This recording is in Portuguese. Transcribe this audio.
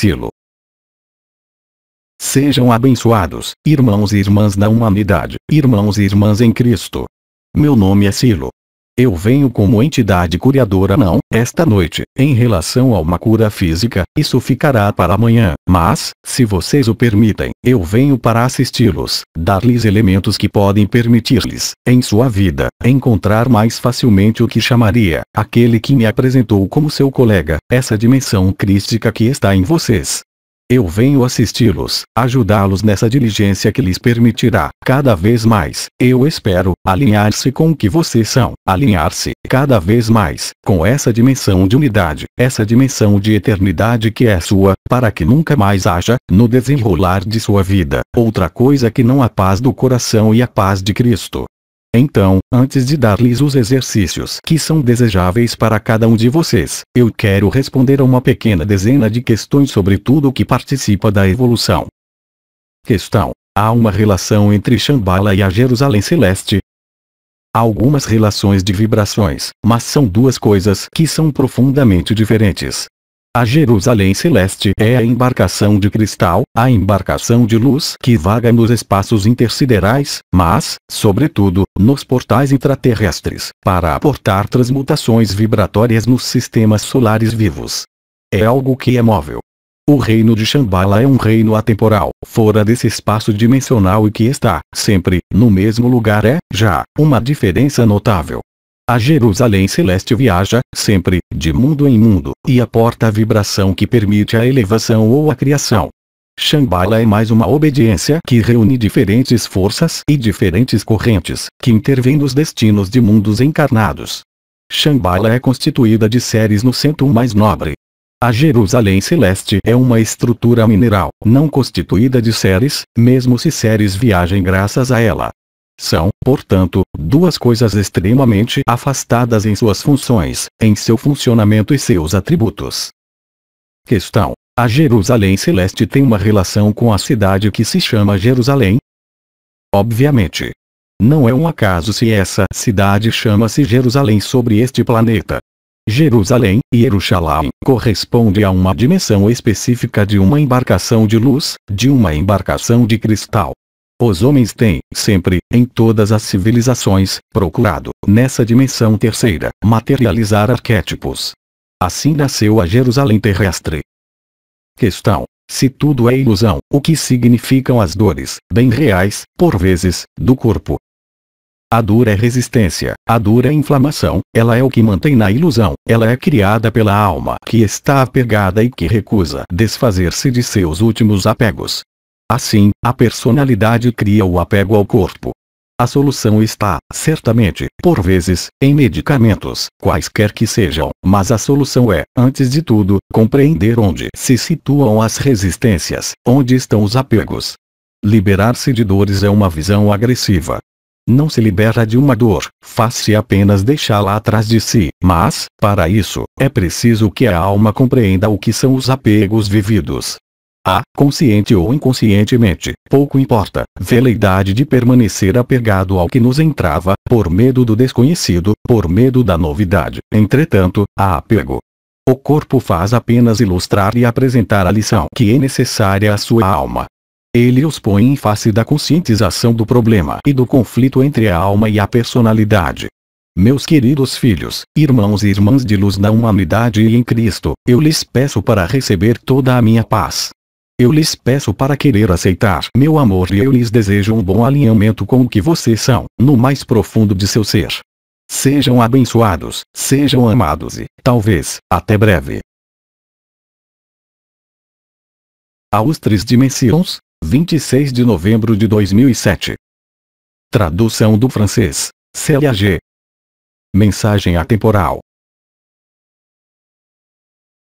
obedecê-lo. Sejam abençoados, irmãos e irmãs da humanidade, irmãos e irmãs em Cristo. Meu nome é Silo. Eu venho como entidade curadora não, esta noite, em relação a uma cura física, isso ficará para amanhã, mas, se vocês o permitem, eu venho para assisti-los, dar-lhes elementos que podem permitir-lhes, em sua vida, encontrar mais facilmente o que chamaria, aquele que me apresentou como seu colega, essa dimensão crística que está em vocês, eu venho assisti-los, ajudá-los nessa diligência que lhes permitirá, cada vez mais, eu espero, alinhar-se com o que vocês são, alinhar-se, cada vez mais, com essa dimensão de unidade, essa dimensão de eternidade que é sua, para que nunca mais haja, no desenrolar de sua vida, outra coisa que não a paz do coração e a paz de Cristo. Então, antes de dar-lhes os exercícios que são desejáveis para cada um de vocês, eu quero responder a uma pequena dezena de questões sobre tudo o que participa da evolução. Questão: Há uma relação entre Shambhala e a Jerusalém Celeste? Há algumas relações de vibrações, mas são duas coisas que são profundamente diferentes, a Jerusalém Celeste é a embarcação de cristal, a embarcação de luz que vaga nos espaços intersiderais, mas, sobretudo, nos portais intraterrestres, para aportar transmutações vibratórias nos sistemas solares vivos. É algo que é móvel. O reino de Shambhala é um reino atemporal, fora desse espaço dimensional e que está, sempre, no mesmo lugar é, já, uma diferença notável. A Jerusalém Celeste viaja, sempre, de mundo em mundo, e aporta a vibração que permite a elevação ou a criação. Shambhala é mais uma obediência que reúne diferentes forças e diferentes correntes, que intervêm nos destinos de mundos encarnados. Shambhala é constituída de séries no centro mais nobre. A Jerusalém Celeste é uma estrutura mineral, não constituída de séries, mesmo se séries viajem graças a ela. São, portanto, duas coisas extremamente afastadas em suas funções, em seu funcionamento e seus atributos. Questão: A Jerusalém Celeste tem uma relação com a cidade que se chama Jerusalém? Obviamente. Não é um acaso se essa cidade chama-se Jerusalém sobre este planeta. Jerusalém, e Jerusalém, corresponde a uma dimensão específica de uma embarcação de luz, de uma embarcação de cristal. Os homens têm, sempre, em todas as civilizações, procurado, nessa dimensão terceira, materializar arquétipos. Assim nasceu a Jerusalém terrestre. Questão. Se tudo é ilusão, o que significam as dores, bem reais, por vezes, do corpo? A dor é resistência, a dor é inflamação, ela é o que mantém na ilusão, ela é criada pela alma que está apegada e que recusa desfazer-se de seus últimos apegos, Assim, a personalidade cria o apego ao corpo. A solução está, certamente, por vezes, em medicamentos, quaisquer que sejam, mas a solução é, antes de tudo, compreender onde se situam as resistências, onde estão os apegos. Liberar-se de dores é uma visão agressiva. Não se libera de uma dor, faz-se apenas deixá-la atrás de si, mas, para isso, é preciso que a alma compreenda o que são os apegos vividos, a, consciente ou inconscientemente, pouco importa, veleidade de permanecer apegado ao que nos entrava, por medo do desconhecido, por medo da novidade. Entretanto, há apego. O corpo faz apenas ilustrar e apresentar a lição que é necessária à sua alma. Ele os põe em face da conscientização do problema e do conflito entre a alma e a personalidade. Meus queridos filhos, irmãos e irmãs de luz da humanidade e em Cristo, eu lhes peço para receber toda a minha paz, eu lhes peço para querer aceitar meu amor e eu lhes desejo um bom alinhamento com o que vocês são, no mais profundo de seu ser. Sejam abençoados, sejam amados e, talvez, até breve. Aos Três Dimensions, 26 de novembro de 2007. Tradução do francês, Célia G. Mensagem atemporal.